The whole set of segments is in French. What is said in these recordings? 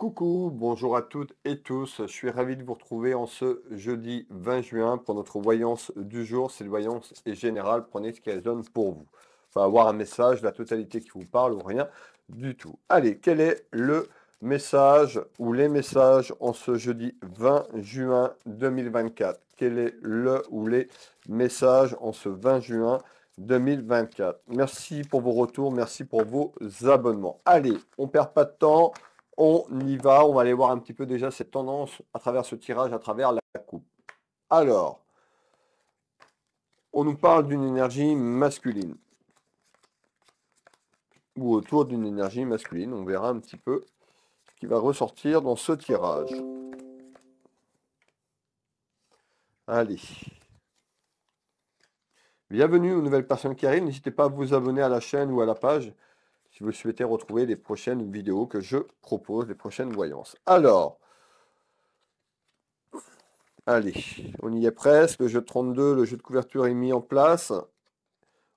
Coucou, bonjour à toutes et tous. Je suis ravi de vous retrouver en ce jeudi 20 juin pour notre voyance du jour. Cette voyance est générale, prenez ce qu'elle donne pour vous. va avoir un message, la totalité qui vous parle ou rien du tout. Allez, quel est le message ou les messages en ce jeudi 20 juin 2024 Quel est le ou les messages en ce 20 juin 2024 Merci pour vos retours, merci pour vos abonnements. Allez, on perd pas de temps on y va, on va aller voir un petit peu déjà cette tendance à travers ce tirage, à travers la coupe. Alors, on nous parle d'une énergie masculine. Ou autour d'une énergie masculine. On verra un petit peu ce qui va ressortir dans ce tirage. Allez. Bienvenue aux nouvelles personnes qui arrivent. N'hésitez pas à vous abonner à la chaîne ou à la page si vous souhaitez retrouver les prochaines vidéos que je propose, les prochaines voyances. Alors, allez, on y est presque. Le jeu 32, le jeu de couverture est mis en place.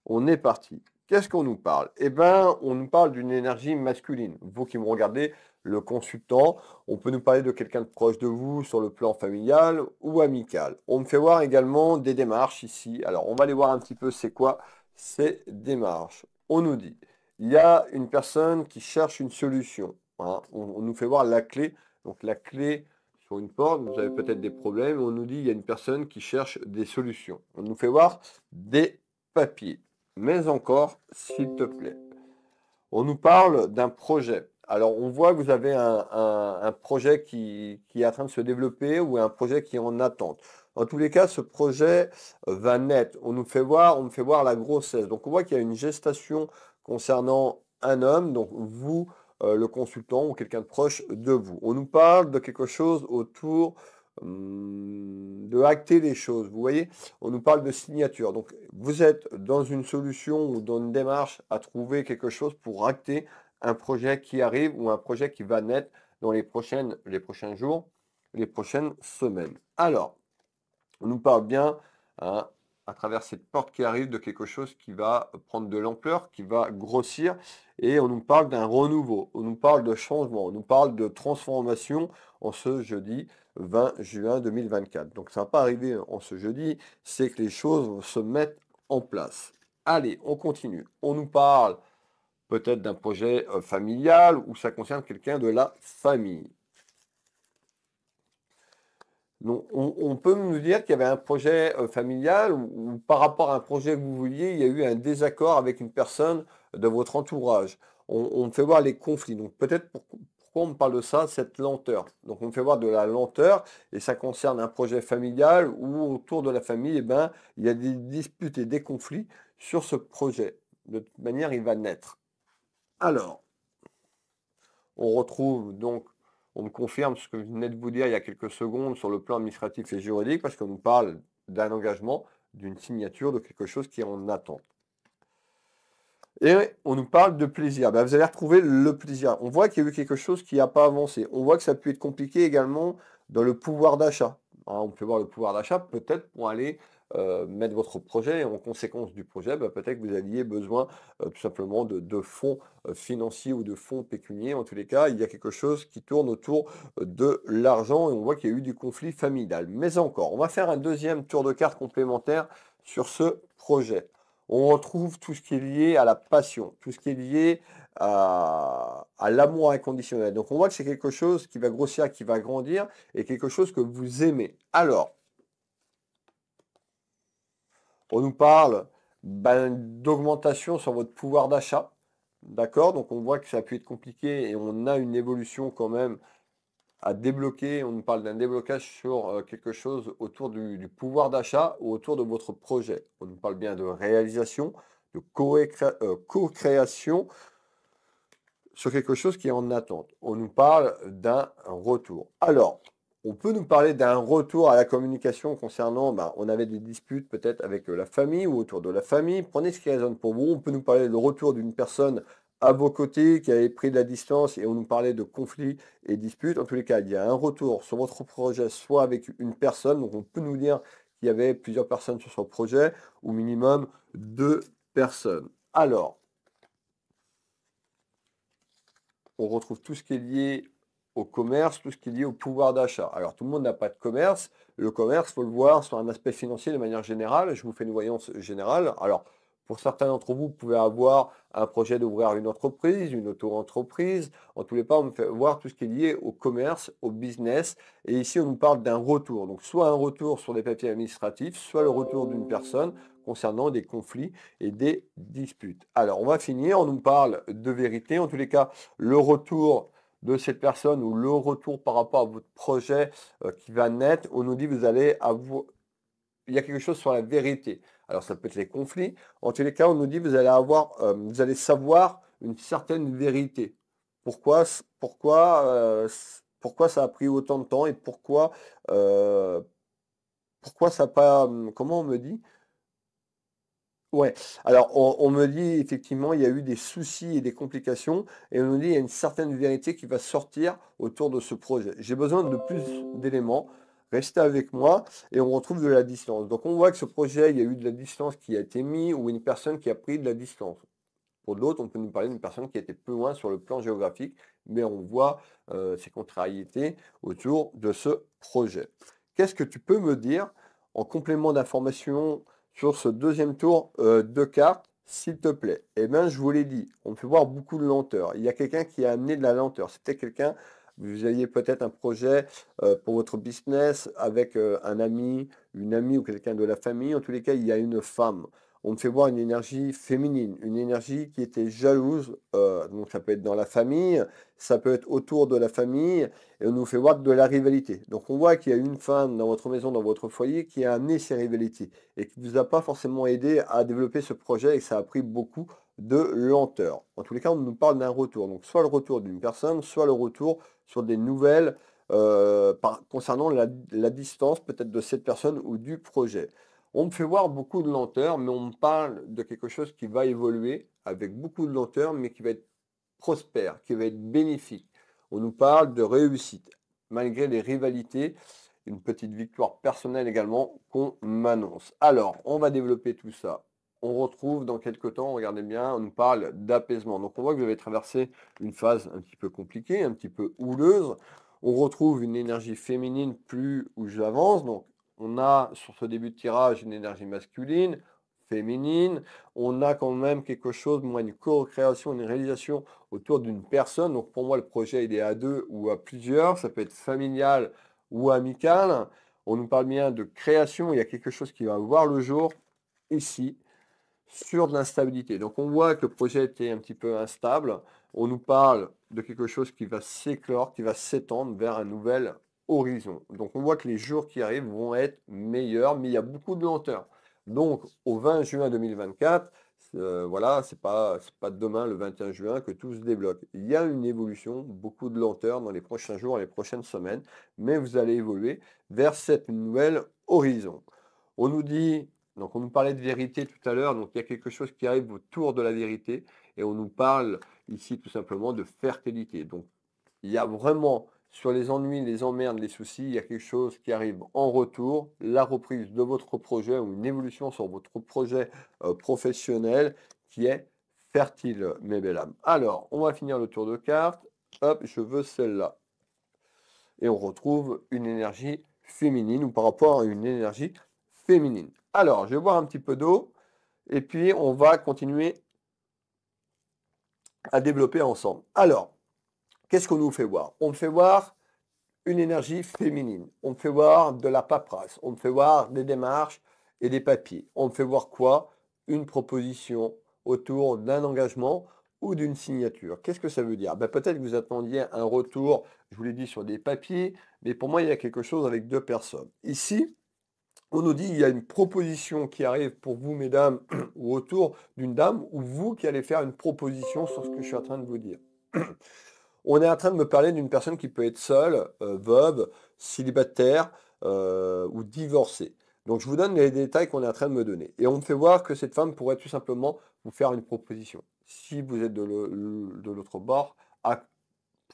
On est parti. Qu'est-ce qu'on nous parle Eh bien, on nous parle d'une énergie masculine. Vous qui me regardez, le consultant, on peut nous parler de quelqu'un de proche de vous sur le plan familial ou amical. On me fait voir également des démarches ici. Alors, on va aller voir un petit peu c'est quoi ces démarches. On nous dit, il y a une personne qui cherche une solution. Hein. On, nous fait voir la clé. Donc la clé sur une porte, vous avez peut-être des problèmes. On nous dit il y a une personne qui cherche des solutions. On nous fait voir des papiers. Mais encore, s'il te plaît. On nous parle d'un projet. Alors on voit que vous avez un, projet qui, est en train de se développer ou un projet qui est en attente. En tous les cas, ce projet euh, va naître. On nous fait voir, on fait voir la grossesse. Donc on voit qu'il y a une gestation concernant un homme, donc vous, euh, le consultant ou quelqu'un de proche de vous. On nous parle de quelque chose autour hum, de acter les choses. Vous voyez, on nous parle de signature. Donc vous êtes dans une solution ou dans une démarche à trouver quelque chose pour acter un projet qui arrive ou un projet qui va naître dans les, prochaines, les prochains jours, les prochaines semaines. Alors, on nous parle bien hein, à travers cette porte qui arrive de quelque chose qui va prendre de l'ampleur, qui va grossir, et on nous parle d'un renouveau, on nous parle de changement, on nous parle de transformation en ce jeudi 20 juin 2024. Donc ça va pas arriver en ce jeudi, c'est que les choses vont se mettre en place. Allez, on continue. On nous parle peut-être d'un projet euh, familial ou ça concerne quelqu'un de la famille on, peut nous dire qu'il y avait un projet euh, familial ou, par rapport à un projet que vous vouliez, il y a eu un désaccord avec une personne de votre entourage. On, me fait voir les conflits. Donc peut-être pourquoi on me parle de ça, cette lenteur. Donc on me fait voir de la lenteur et ça concerne un projet familial ou autour de la famille, eh ben, il y a des disputes et des conflits sur ce projet. De toute manière, il va naître. Alors, on retrouve donc on me confirme ce que je venais de vous dire il y a quelques secondes sur le plan administratif et juridique, parce qu'on nous parle d'un engagement, d'une signature, de quelque chose qui est en attente. Et on nous parle de plaisir. Ben, vous allez retrouver le plaisir. On voit qu'il y a eu quelque chose qui n'a pas avancé. On voit que ça peut être compliqué également dans le pouvoir d'achat. Hein, on peut voir le pouvoir d'achat, peut-être pour aller euh, mettre votre projet et en conséquence du projet, bah, peut-être que vous aviez besoin euh, tout simplement de, fonds euh, financiers ou de fonds pécuniers. En tous les cas, il y a quelque chose qui tourne autour de l'argent et on voit qu'il y a eu du conflit familial. Mais encore, on va faire un deuxième tour de carte complémentaire sur ce projet. On retrouve tout ce qui est lié à la passion, tout ce qui est lié à, l'amour inconditionnel. Donc on voit que c'est quelque chose qui va grossir, qui va grandir, et quelque chose que vous aimez. Alors, on nous parle ben, d'augmentation sur votre pouvoir d'achat. D'accord Donc on voit que ça a pu être compliqué et on a une évolution quand même à débloquer. On nous parle d'un déblocage sur euh, quelque chose autour du, du pouvoir d'achat ou autour de votre projet. On nous parle bien de réalisation, de euh, co-création, sur quelque chose qui est en attente. On nous parle d'un retour. Alors, on peut nous parler d'un retour à la communication concernant, bah, on avait des disputes peut-être avec euh, la famille ou autour de la famille. Prenez ce qui résonne pour vous. On peut nous parler de retour d'une personne à vos côtés, qui avait pris de la distance et on nous parlait de conflits et disputes. En tous les cas, il y a un retour sur votre projet, soit avec une personne, donc on peut nous dire qu'il y avait plusieurs personnes sur son projet, ou minimum deux personnes. Alors, on retrouve tout ce qui est lié au commerce, tout ce qui est lié au pouvoir d'achat. Alors tout le monde n'a pas de commerce. Le commerce, faut le voir sur un aspect financier de manière générale. Je vous fais une voyance générale. Alors pour certains d'entre vous, vous pouvez avoir un projet d'ouvrir une entreprise, une auto-entreprise. En tous les cas, on fait voir tout ce qui est lié au commerce, au business. Et ici, on nous parle d'un retour. Donc, soit un retour sur des papiers administratifs, soit le retour d'une personne concernant des conflits et des disputes. Alors, on va finir. On nous parle de vérité. En tous les cas, le retour de cette personne ou le retour par rapport à votre projet euh, qui va naître, on nous dit vous allez avoir... Il y a quelque chose sur la vérité. Alors ça peut être les conflits. En tous les cas, on nous dit vous allez euh, vous allez savoir une certaine vérité. Pourquoi, pourquoi, euh, pourquoi ça a pris autant de temps et pourquoi, euh, pourquoi ça pas, hum, comment on me dit Ouais. Alors on, on, me dit effectivement il y a eu des soucis et des complications et on nous dit il y a une certaine vérité qui va sortir autour de ce projet. J'ai besoin de plus d'éléments restez avec moi et on retrouve de la distance. Donc on voit que ce projet, il y a eu de la distance qui a été mise ou une personne qui a pris de la distance. Pour l'autre, on peut nous parler d'une personne qui était plus loin sur le plan géographique, mais on voit euh, ces contrariétés autour de ce projet. Qu'est-ce que tu peux me dire en complément d'information sur ce deuxième tour euh, de cartes, s'il te plaît Eh bien, je vous l'ai dit, on peut voir beaucoup de lenteur. Il y a quelqu'un qui a amené de la lenteur. C'était quelqu'un vous aviez peut-être un projet euh, pour votre business avec euh, un ami, une amie ou quelqu'un de la famille. En tous les cas, il y a une femme. On me fait voir une énergie féminine, une énergie qui était jalouse. Euh, donc ça peut être dans la famille, ça peut être autour de la famille, et on nous fait voir de la rivalité. Donc on voit qu'il y a une femme dans votre maison, dans votre foyer, qui a amené ces rivalités et qui ne vous a pas forcément aidé à développer ce projet et ça a pris beaucoup de lenteur. En tous les cas, on nous parle d'un retour. Donc soit le retour d'une personne, soit le retour sur des nouvelles euh, concernant la, la distance peut-être de cette personne ou du projet. On me fait voir beaucoup de lenteur, mais on me parle de quelque chose qui va évoluer avec beaucoup de lenteur, mais qui va être prospère, qui va être bénéfique. On nous parle de réussite, malgré les rivalités, une petite victoire personnelle également qu'on m'annonce. Alors, on va développer tout ça on retrouve dans quelques temps, regardez bien, on nous parle d'apaisement. Donc on voit que vous avez traversé une phase un petit peu compliquée, un petit peu houleuse. On retrouve une énergie féminine plus où j'avance. Donc on a sur ce début de tirage une énergie masculine, féminine. On a quand même quelque chose, moi, une co-création, une réalisation autour d'une personne. Donc pour moi, le projet, il est à deux ou à plusieurs. Ça peut être familial ou amical. On nous parle bien de création. Il y a quelque chose qui va voir le jour ici sur de l'instabilité. Donc on voit que le projet était un petit peu instable. On nous parle de quelque chose qui va s'éclore, qui va s'étendre vers un nouvel horizon. Donc on voit que les jours qui arrivent vont être meilleurs, mais il y a beaucoup de lenteur. Donc au 20 juin 2024, euh, voilà, c'est pas pas demain le 21 juin que tout se débloque. Il y a une évolution, beaucoup de lenteur dans les prochains jours, les prochaines semaines, mais vous allez évoluer vers cette nouvelle horizon. On nous dit donc on nous parlait de vérité tout à l'heure, donc il y a quelque chose qui arrive autour de la vérité, et on nous parle ici tout simplement de fertilité. Donc il y a vraiment sur les ennuis, les emmerdes, les soucis, il y a quelque chose qui arrive en retour, la reprise de votre projet ou une évolution sur votre projet euh, professionnel qui est fertile, mes belles âmes. Alors, on va finir le tour de cartes. Hop, je veux celle-là. Et on retrouve une énergie féminine ou par rapport à une énergie féminine. Alors, je vais boire un petit peu d'eau et puis on va continuer à développer ensemble. Alors, qu'est-ce qu'on nous fait voir On me fait voir une énergie féminine. On me fait voir de la paperasse. On me fait voir des démarches et des papiers. On me fait voir quoi Une proposition autour d'un engagement ou d'une signature. Qu'est-ce que ça veut dire ben, Peut-être que vous attendiez un retour, je vous l'ai dit, sur des papiers, mais pour moi, il y a quelque chose avec deux personnes. Ici, on nous dit il y a une proposition qui arrive pour vous, mesdames, ou autour d'une dame, ou vous qui allez faire une proposition sur ce que je suis en train de vous dire. on est en train de me parler d'une personne qui peut être seule, euh, veuve, célibataire euh, ou divorcée. Donc je vous donne les détails qu'on est en train de me donner. Et on me fait voir que cette femme pourrait tout simplement vous faire une proposition. Si vous êtes de l'autre bord,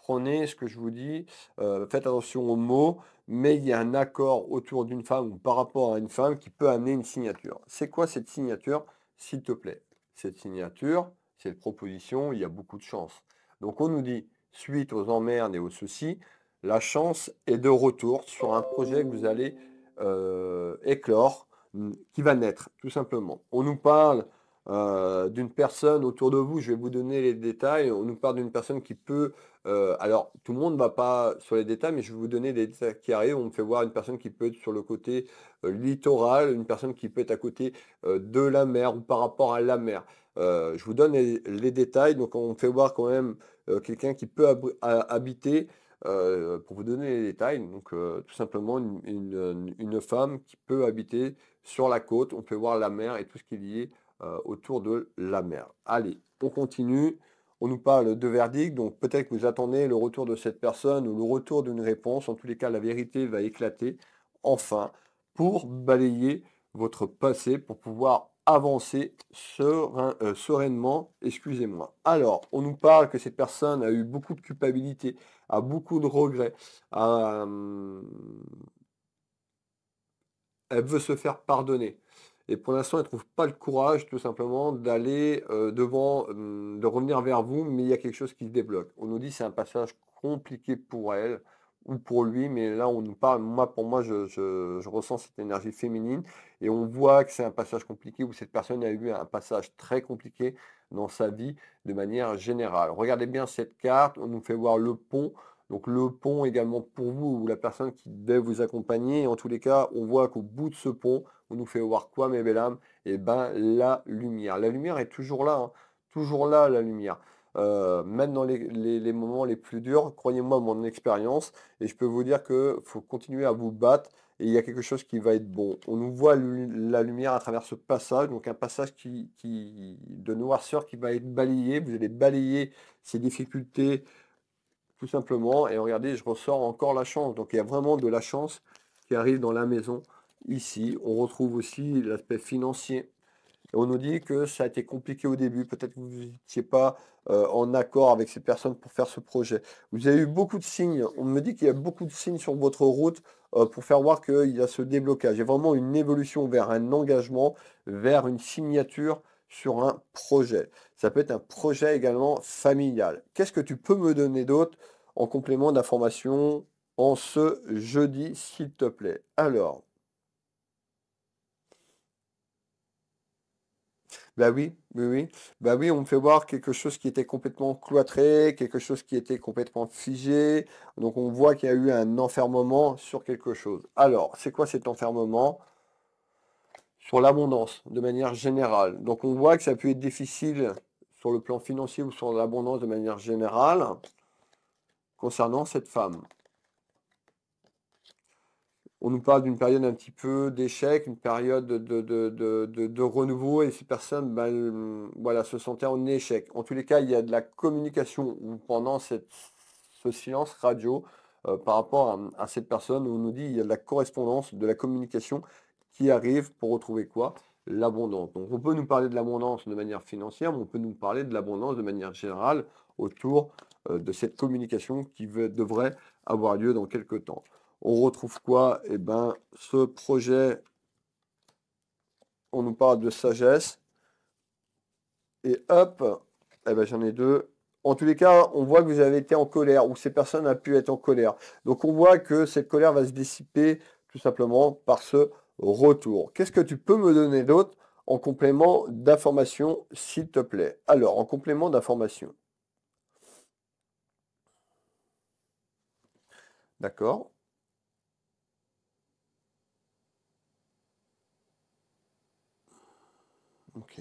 Prenez ce que je vous dis, euh, faites attention aux mots, mais il y a un accord autour d'une femme ou par rapport à une femme qui peut amener une signature. C'est quoi cette signature, s'il te plaît Cette signature, cette proposition, il y a beaucoup de chance. Donc on nous dit, suite aux emmerdes et aux soucis, la chance est de retour sur un projet que vous allez euh, éclore, qui va naître, tout simplement. On nous parle euh, d'une personne autour de vous, je vais vous donner les détails, on nous parle d'une personne qui peut, euh, alors tout le monde ne va pas sur les détails, mais je vais vous donner des détails qui arrivent, on me fait voir une personne qui peut être sur le côté euh, littoral, une personne qui peut être à côté de la mer ou par rapport à la mer. je vous donne les, détails, donc on me fait voir quand même quelqu'un qui peut habiter. pour vous donner les détails, donc tout simplement une, femme qui peut habiter sur la côte, on peut voir la mer et tout ce qui est lié euh, autour de la mer. Allez, on continue. On nous parle de verdict, donc peut-être que vous attendez le retour de cette personne ou le retour d'une réponse. En tous les cas, la vérité va éclater, enfin, pour balayer votre passé, pour pouvoir avancer euh, sereinement, excusez-moi. Alors, on nous parle que cette personne a eu beaucoup de culpabilité, a beaucoup de regrets, hum, elle veut se faire pardonner. Et pour l'instant, elle ne trouve pas le courage tout simplement d'aller euh, devant, de revenir vers vous, mais il y a quelque chose qui se débloque. On nous dit c'est un passage compliqué pour elle ou pour lui, mais là on nous parle, moi pour moi je, je ressens cette énergie féminine et on voit que c'est un passage compliqué où cette personne a eu un passage très compliqué dans sa vie de manière générale. Regardez bien cette carte, on nous fait voir le pont, donc le pont également pour vous ou la personne qui devait vous accompagner. En tous les cas, on voit qu'au bout de ce pont, on nous fait voir quoi, mes belles âmes Eh ben la lumière. La lumière est toujours là, hein. toujours là la lumière. Euh, même dans les, moments les plus durs, croyez-moi mon expérience, et je peux vous dire qu'il faut continuer à vous battre et il y a quelque chose qui va être bon. On nous voit la lumière à travers ce passage, donc un passage qui de noirceur qui va être balayé. Vous allez balayer ces difficultés, tout simplement. Et regardez, je ressors encore la chance. Donc il y a vraiment de la chance qui arrive dans la maison ici. On retrouve aussi l'aspect financier. on nous dit que ça a été compliqué au début. Peut-être que vous n'étiez pas euh, en accord avec ces personnes pour faire ce projet. Vous avez eu beaucoup de signes. On me dit qu'il y a beaucoup de signes sur votre route euh, pour faire voir qu'il y a ce déblocage. Il y a vraiment une évolution vers un engagement, vers une signature sur un projet. Ça peut être un projet également familial. Qu'est-ce que tu peux me donner d'autre en complément d'informations en ce jeudi, s'il te plaît Alors, Bah oui, oui, oui. Bah oui, on me fait voir quelque chose qui était complètement cloîtré, quelque chose qui était complètement figé. Donc on voit qu'il y a eu un enfermement sur quelque chose. Alors, c'est quoi cet enfermement sur l'abondance de manière générale. Donc on voit que ça peut être difficile sur le plan financier ou sur l'abondance de manière générale concernant cette femme. On nous parle d'une période un petit peu d'échec, une période de, renouveau, et ces personnes ben, voilà, se sentaient en échec. En tous les cas, il y a de la communication pendant cette, ce silence radio euh, par rapport à, cette personne on nous dit il y a de la correspondance, de la communication qui arrive pour retrouver quoi L'abondance. Donc on peut nous parler de l'abondance de manière financière, mais on peut nous parler de l'abondance de manière générale autour euh, de cette communication qui devrait avoir lieu dans quelques temps. On retrouve quoi Eh bien, ce projet, on nous parle de sagesse. Et hop, eh ben, j'en ai deux. En tous les cas, on voit que vous avez été en colère ou ces personnes ont pu être en colère. Donc on voit que cette colère va se dissiper tout simplement par ce retour. Qu'est-ce que tu peux me donner d'autre en complément d'information, s'il te plaît Alors, en complément d'information. D'accord Ok.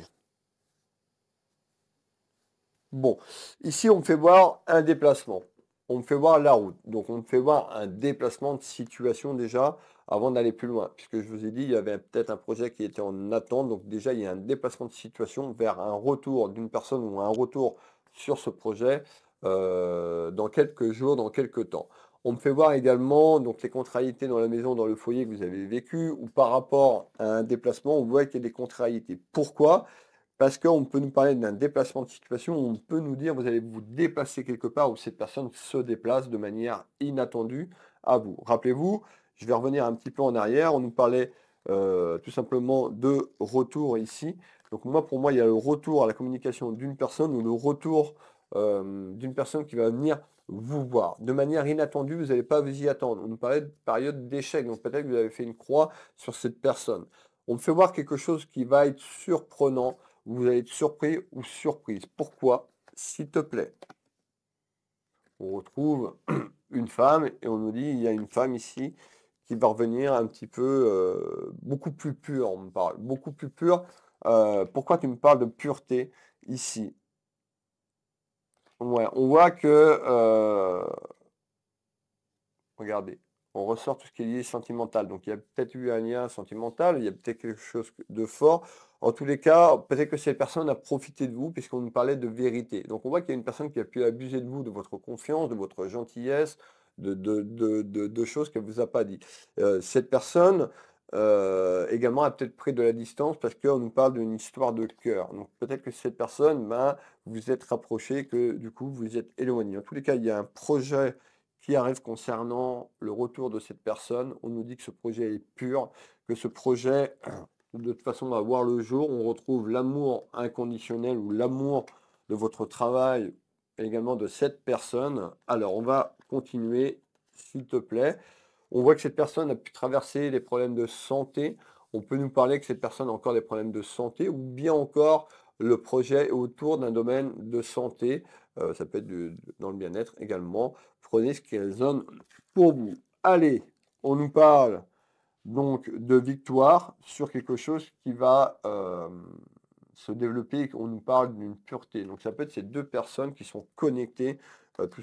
Bon, ici on me fait voir un déplacement on me fait voir la route. Donc on me fait voir un déplacement de situation déjà avant d'aller plus loin. Puisque je vous ai dit, il y avait peut-être un projet qui était en attente. Donc déjà, il y a un déplacement de situation vers un retour d'une personne ou un retour sur ce projet euh, dans quelques jours, dans quelques temps. On me fait voir également donc, les contrariétés dans la maison, dans le foyer que vous avez vécu, ou par rapport à un déplacement, vous voyez qu'il y a des contrariétés. Pourquoi parce qu'on peut nous parler d'un déplacement de situation, on peut nous dire vous allez vous déplacer quelque part où cette personne se déplace de manière inattendue à vous. Rappelez-vous, je vais revenir un petit peu en arrière, on nous parlait euh, tout simplement de retour ici. Donc moi, pour moi, il y a le retour à la communication d'une personne ou le retour euh, d'une personne qui va venir vous voir. De manière inattendue, vous n'allez pas vous y attendre. On nous parlait de période d'échec, donc peut-être que vous avez fait une croix sur cette personne. On me fait voir quelque chose qui va être surprenant, vous allez être surpris ou surprise. Pourquoi S'il te plaît. On retrouve une femme et on nous dit il y a une femme ici qui va revenir un petit peu euh, beaucoup plus pure, on me parle, beaucoup plus pure. Euh, pourquoi tu me parles de pureté ici ouais, On voit que, euh, regardez, on ressort tout ce qui est lié sentimental. Donc il y a peut-être eu un lien sentimental, il y a peut-être quelque chose de fort. En tous les cas, peut-être que cette personne a profité de vous puisqu'on nous parlait de vérité. Donc on voit qu'il y a une personne qui a pu abuser de vous, de votre confiance, de votre gentillesse, de, choses qu'elle ne vous a pas dit. Euh, cette personne euh, également a peut-être pris de la distance parce qu'on nous parle d'une histoire de cœur. Donc peut-être que cette personne, ben, vous êtes rapproché, que du coup vous êtes éloigné. En tous les cas, il y a un projet qui arrive concernant le retour de cette personne. On nous dit que ce projet est pur, que ce projet de toute façon va voir le jour. On retrouve l'amour inconditionnel ou l'amour de votre travail également de cette personne. Alors, on va continuer, s'il te plaît. On voit que cette personne a pu traverser des problèmes de santé. On peut nous parler que cette personne a encore des problèmes de santé ou bien encore le projet autour d'un domaine de santé. Euh, ça peut être dans le bien-être également. Prenez ce qui résonne pour vous. Allez, on nous parle donc de victoire sur quelque chose qui va euh, se développer et qu'on nous parle d'une pureté. Donc ça peut être ces deux personnes qui sont connectées euh, tout,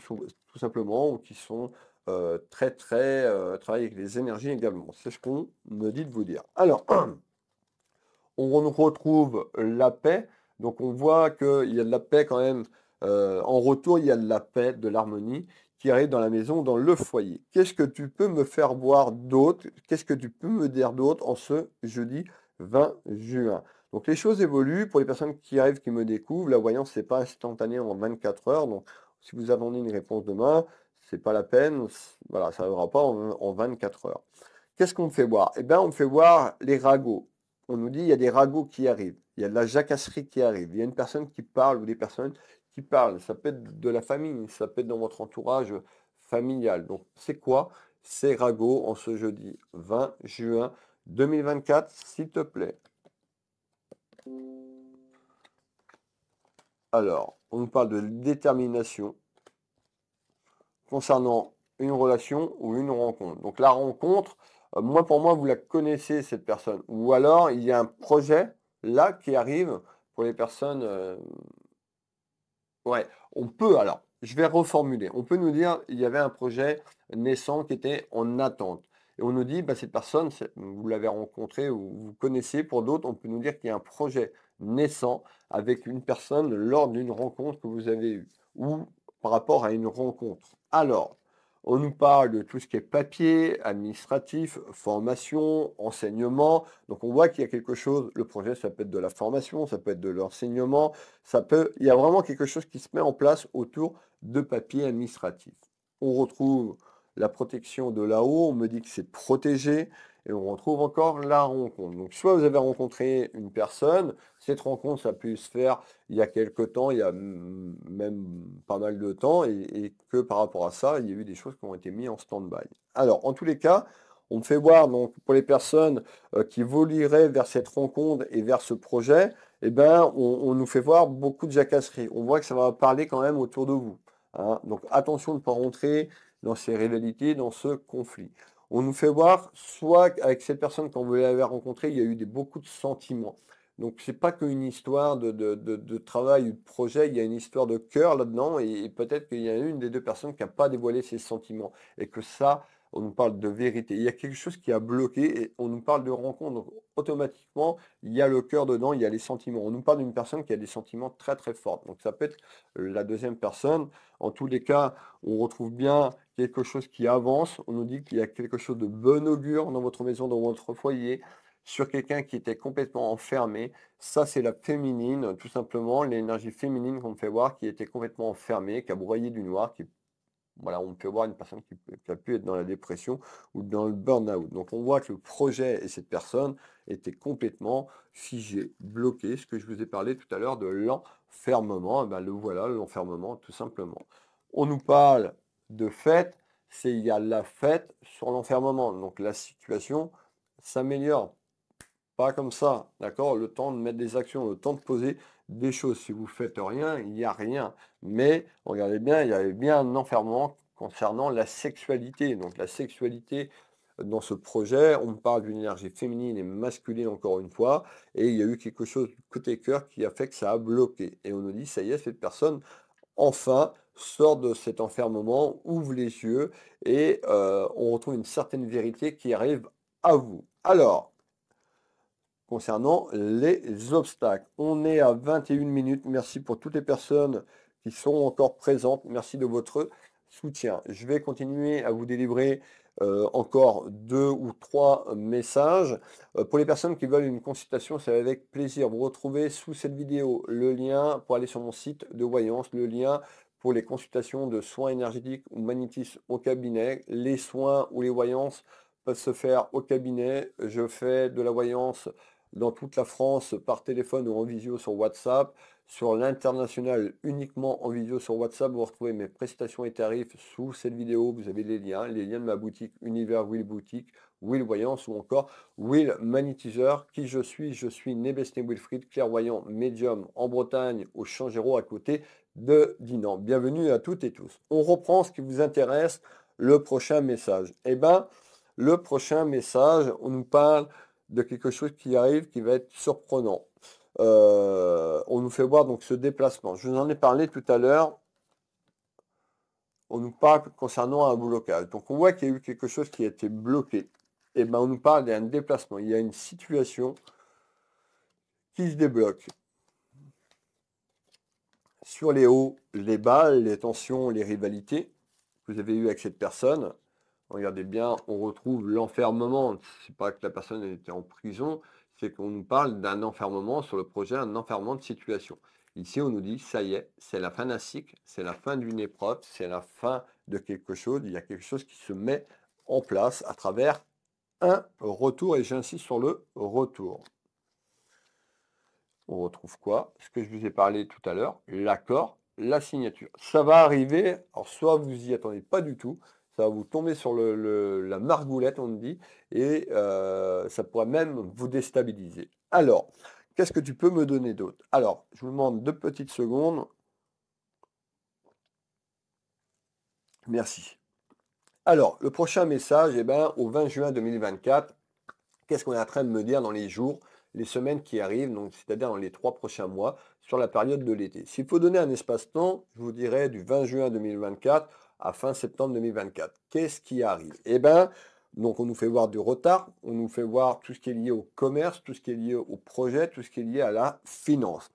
simplement ou qui sont euh, très très travaillées avec les énergies également. C'est ce qu'on me dit de vous dire. Alors, on retrouve la paix. Donc on voit qu'il y a de la paix quand même. en retour, il y a de la paix, de l'harmonie qui arrive dans la maison, dans le foyer. Qu'est-ce que tu peux me faire boire d'autre Qu'est-ce que tu peux me dire d'autre en ce jeudi 20 juin Donc les choses évoluent. Pour les personnes qui arrivent, qui me découvrent, la voyance n'est pas instantané en 24 heures. Donc si vous attendez une réponse demain, c'est pas la peine. Voilà, ça va pas en, 24 heures. Qu'est-ce qu'on me fait voir Eh bien, on me fait voir les ragots. On nous dit, il y a des ragots qui arrivent, il y a de la jacasserie qui arrive, il y a une personne qui parle ou des personnes qui parle, ça peut être de la famille, ça peut être dans votre entourage familial. Donc c'est quoi C'est Rago en ce jeudi 20 juin 2024, s'il te plaît. Alors, on parle de détermination concernant une relation ou une rencontre. Donc la rencontre, euh, moi pour moi, vous la connaissez cette personne. Ou alors, il y a un projet là qui arrive pour les personnes euh, Ouais, on peut alors, je vais reformuler. On peut nous dire il y avait un projet naissant qui était en attente. Et on nous dit, bah, cette personne, vous l'avez rencontrée ou vous connaissez. Pour d'autres, on peut nous dire qu'il y a un projet naissant avec une personne lors d'une rencontre que vous avez eue ou par rapport à une rencontre. Alors, on nous parle de tout ce qui est papier, administratif, formation, enseignement. Donc on voit qu'il y a quelque chose, le projet, ça peut être de la formation, ça peut être de l'enseignement, ça peut. Il y a vraiment quelque chose qui se met en place autour de papier administratif. On retrouve la protection de là-haut, on me dit que c'est protégé, et on retrouve encore la rencontre. Donc soit vous avez rencontré une personne, cette rencontre, ça a pu se faire il y a quelques temps, il y a même pas mal de temps, et, que par rapport à ça, il y a eu des choses qui ont été mises en stand-by. Alors, en tous les cas, on me fait voir, donc pour les personnes euh, qui voleraient vers cette rencontre et vers ce projet, eh ben, on, nous fait voir beaucoup de jacasseries. On voit que ça va parler quand même autour de vous. Hein. Donc attention de ne pas rentrer dans ces rivalités, dans ce conflit. On nous fait voir, soit avec cette personne qu'on voulait avoir rencontrée, il y a eu beaucoup de sentiments. Donc ce n'est pas qu'une histoire de, travail ou de projet, il y a une histoire de cœur là-dedans et, et peut-être qu'il y a une des deux personnes qui n'a pas dévoilé ses sentiments et que ça, on nous parle de vérité. Il y a quelque chose qui a bloqué et on nous parle de rencontre. Donc, automatiquement, il y a le cœur dedans, il y a les sentiments. On nous parle d'une personne qui a des sentiments très très forts. Donc ça peut être la deuxième personne. En tous les cas, on retrouve bien quelque chose qui avance. On nous dit qu'il y a quelque chose de bon augure dans votre maison, dans votre foyer sur quelqu'un qui était complètement enfermé. Ça, c'est la féminine, tout simplement, l'énergie féminine qu'on fait voir, qui était complètement enfermée, qui a broyé du noir, qui voilà, on peut voir une personne qui, a pu être dans la dépression ou dans le burn-out. Donc on voit que le projet et cette personne étaient complètement figés, bloqués. Ce que je vous ai parlé tout à l'heure de l'enfermement, eh ben, le voilà, l'enfermement tout simplement. On nous parle de fête, c'est il y a la fête sur l'enfermement. Donc la situation s'améliore. Pas comme ça, d'accord Le temps de mettre des actions, le temps de poser des choses. Si vous faites rien, il n'y a rien. Mais regardez bien, il y avait bien un enfermement concernant la sexualité. Donc la sexualité euh, dans ce projet, on parle d'une énergie féminine et masculine encore une fois, et il y a eu quelque chose du côté cœur qui a fait que ça a bloqué. Et on nous dit, ça y est, cette personne, enfin, sort de cet enfermement, ouvre les yeux, et euh, on retrouve une certaine vérité qui arrive à vous. Alors, concernant les obstacles. On est à 21 minutes. Merci pour toutes les personnes qui sont encore présentes. Merci de votre soutien. Je vais continuer à vous délivrer euh, encore deux ou trois messages. Euh, pour les personnes qui veulent une consultation, c'est avec plaisir. Vous retrouvez sous cette vidéo le lien pour aller sur mon site de voyance, le lien pour les consultations de soins énergétiques ou magnétisme au cabinet. Les soins ou les voyances peuvent se faire au cabinet. Je fais de la voyance dans toute la France par téléphone ou en visio sur WhatsApp. Sur l'international, uniquement en visio sur WhatsApp, vous retrouvez mes prestations et tarifs sous cette vidéo. Vous avez les liens, les liens de ma boutique Univers Will Boutique, Will Voyance ou encore Will Magnétiseur. Qui je suis Je suis Nebesné Wilfried, clairvoyant médium en Bretagne, au Changéro, à côté de Dinan. Bienvenue à toutes et tous. On reprend ce qui vous intéresse, le prochain message. Eh bien, le prochain message, on nous parle de quelque chose qui arrive qui va être surprenant. Euh, on nous fait voir donc ce déplacement. Je vous en ai parlé tout à l'heure. On nous parle concernant un blocage. Donc on voit qu'il y a eu quelque chose qui a été bloqué. Et eh ben on nous parle d'un déplacement. Il y a une situation qui se débloque. Sur les hauts, les bas, les tensions, les rivalités que vous avez eues avec cette personne, Regardez bien, on retrouve l'enfermement. C'est pas que la personne était en prison, c'est qu'on nous parle d'un enfermement sur le projet, un enfermement de situation. Ici, on nous dit, ça y est, c'est la fin d'un cycle, c'est la fin d'une épreuve, c'est la fin de quelque chose. Il y a quelque chose qui se met en place à travers un retour, et j'insiste sur le retour. On retrouve quoi Ce que je vous ai parlé tout à l'heure, l'accord, la signature. Ça va arriver, alors soit vous y attendez pas du tout, ça va vous tomber sur la margoulette, on dit, et euh, ça pourrait même vous déstabiliser. Alors, qu'est-ce que tu peux me donner d'autre Alors, je vous demande deux petites secondes. Merci. Alors, le prochain message, eh ben, au 20 juin 2024, qu'est-ce qu'on est en train de me dire dans les jours, les semaines qui arrivent, donc c'est-à-dire dans les trois prochains mois, sur la période de l'été S'il faut donner un espace-temps, je vous dirais du 20 juin 2024 à fin septembre 2024. Qu'est-ce qui arrive Eh bien, donc on nous fait voir du retard, on nous fait voir tout ce qui est lié au commerce, tout ce qui est lié au projet, tout ce qui est lié à la finance.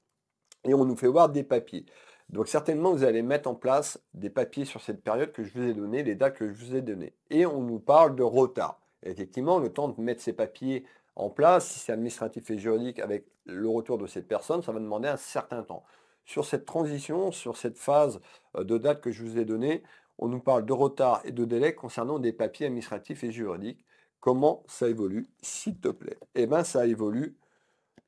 Et on nous fait voir des papiers. Donc certainement, vous allez mettre en place des papiers sur cette période que je vous ai donnée, les dates que je vous ai données. Et on nous parle de retard. effectivement, le temps de mettre ces papiers en place, si c'est administratif et juridique, avec le retour de cette personne, ça va demander un certain temps. Sur cette transition, sur cette phase euh, de date que je vous ai donnée, on nous parle de retard et de délai concernant des papiers administratifs et juridiques. Comment ça évolue, s'il te plaît Eh bien, ça évolue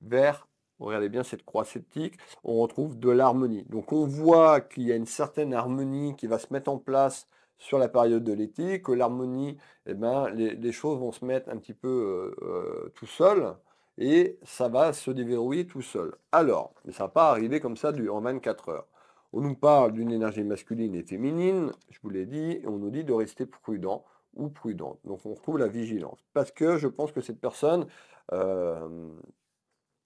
vers, regardez bien cette croix sceptique, on retrouve de l'harmonie. Donc on voit qu'il y a une certaine harmonie qui va se mettre en place sur la période de l'été, que l'harmonie, eh ben, les, choses vont se mettre un petit peu euh, euh, tout seul et ça va se déverrouiller tout seul. Alors, mais ça va pas arriver comme ça en 24 heures. On nous parle d'une énergie masculine et féminine, je vous l'ai dit, et on nous dit de rester prudent ou prudente. Donc on retrouve la vigilance. Parce que je pense que cette personne, euh,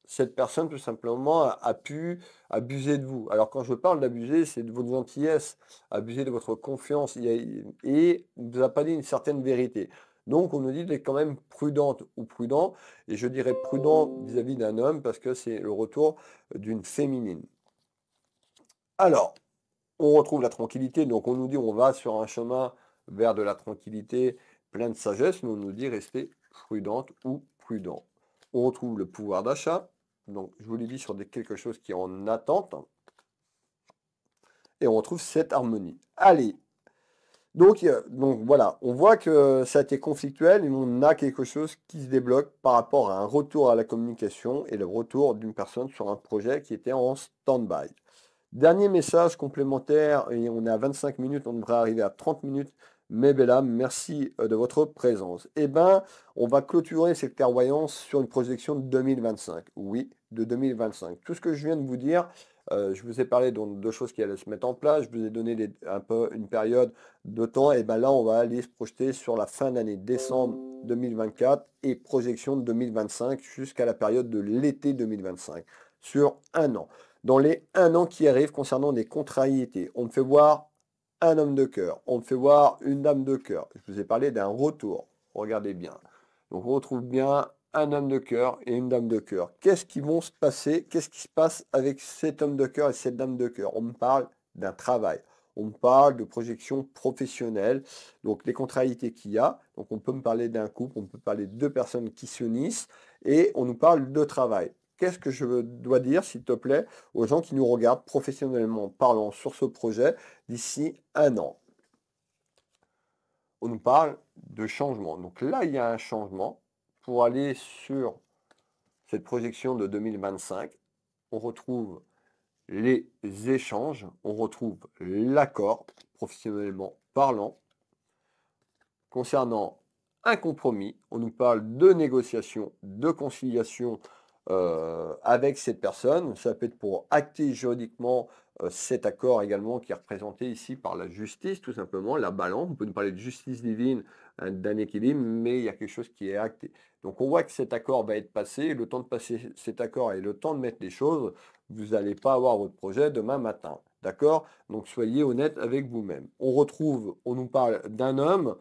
cette personne tout simplement a, pu abuser de vous. Alors quand je parle d'abuser, c'est de votre gentillesse, abuser de votre confiance et ne vous a pas dit une certaine vérité. Donc on nous dit d'être quand même prudente ou prudent, et je dirais prudent vis-à-vis d'un homme parce que c'est le retour d'une féminine. Alors, on retrouve la tranquillité, donc on nous dit on va sur un chemin vers de la tranquillité, plein de sagesse, mais on nous dit rester prudente ou prudent. On retrouve le pouvoir d'achat, donc je vous l'ai dit sur quelque chose qui est en attente, et on retrouve cette harmonie. Allez, donc, euh, donc voilà, on voit que ça a été conflictuel et on a quelque chose qui se débloque par rapport à un retour à la communication et le retour d'une personne sur un projet qui était en stand-by. Dernier message complémentaire, et on est à 25 minutes, on devrait arriver à 30 minutes. Mais Bella, merci euh, de votre présence. Eh bien, on va clôturer cette clairvoyance sur une projection de 2025. Oui, de 2025. Tout ce que je viens de vous dire, euh, je vous ai parlé de choses qui allaient se mettre en place. Je vous ai donné un peu une période de temps. Et eh bien là, on va aller se projeter sur la fin d'année décembre 2024 et projection de 2025 jusqu'à la période de l'été 2025 sur un an dans les un an qui arrive concernant des contrariétés. On me fait voir un homme de cœur, on me fait voir une dame de cœur. Je vous ai parlé d'un retour, regardez bien. Donc on retrouve bien un homme de cœur et une dame de cœur. Qu'est-ce qui vont se passer Qu'est-ce qui se passe avec cet homme de cœur et cette dame de cœur On me parle d'un travail. On me parle de projection professionnelle, donc les contrariétés qu'il y a. Donc on peut me parler d'un couple, on peut parler de deux personnes qui s'unissent et on nous parle de travail qu'est-ce que je dois dire, s'il te plaît, aux gens qui nous regardent professionnellement parlant sur ce projet d'ici un an On nous parle de changement. Donc là, il y a un changement pour aller sur cette projection de 2025. On retrouve les échanges, on retrouve l'accord professionnellement parlant. Concernant un compromis, on nous parle de négociation, de conciliation, euh, avec cette personne. Ça peut être pour acter juridiquement euh, cet accord également qui est représenté ici par la justice, tout simplement, la balance. On peut nous parler de justice divine, hein, d'un équilibre, mais il y a quelque chose qui est acté. Donc on voit que cet accord va être passé, le temps de passer cet accord et le temps de mettre les choses, vous n'allez pas avoir votre projet demain matin. D'accord Donc soyez honnête avec vous-même. On retrouve, on nous parle d'un homme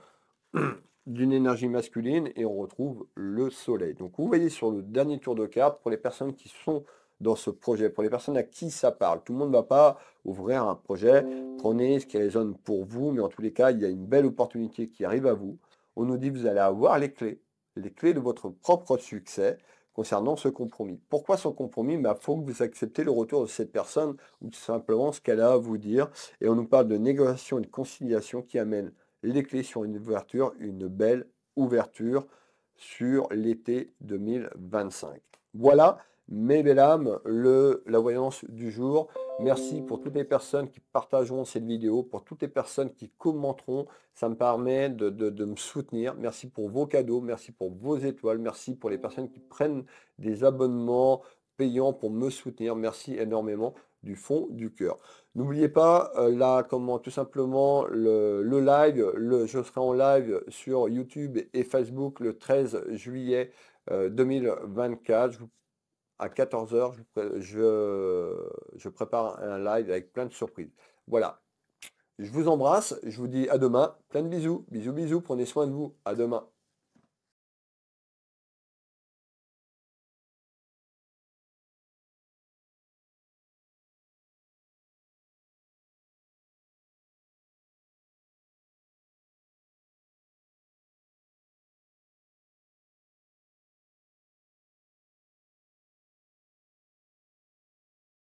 d'une énergie masculine et on retrouve le soleil. Donc vous voyez sur le dernier tour de carte, pour les personnes qui sont dans ce projet, pour les personnes à qui ça parle, tout le monde ne va pas ouvrir un projet, prenez ce qui résonne pour vous, mais en tous les cas, il y a une belle opportunité qui arrive à vous. On nous dit vous allez avoir les clés, les clés de votre propre succès concernant ce compromis. Pourquoi ce compromis Il bah, faut que vous acceptez le retour de cette personne ou tout simplement ce qu'elle a à vous dire. Et on nous parle de négociation et de conciliation qui amène les clés sur une ouverture, une belle ouverture sur l'été 2025. Voilà, mes belles âmes, le, la voyance du jour. Merci pour toutes les personnes qui partageront cette vidéo, pour toutes les personnes qui commenteront. Ça me permet de, de, me soutenir. Merci pour vos cadeaux, merci pour vos étoiles, merci pour les personnes qui prennent des abonnements payants pour me soutenir. Merci énormément du fond du cœur. N'oubliez pas euh, là, comment tout simplement le, live, le, je serai en live sur YouTube et Facebook le 13 juillet 2024. Euh, à 14h, je, je, prépare un live avec plein de surprises. Voilà. Je vous embrasse, je vous dis à demain, plein de bisous, bisous bisous, prenez soin de vous, à demain.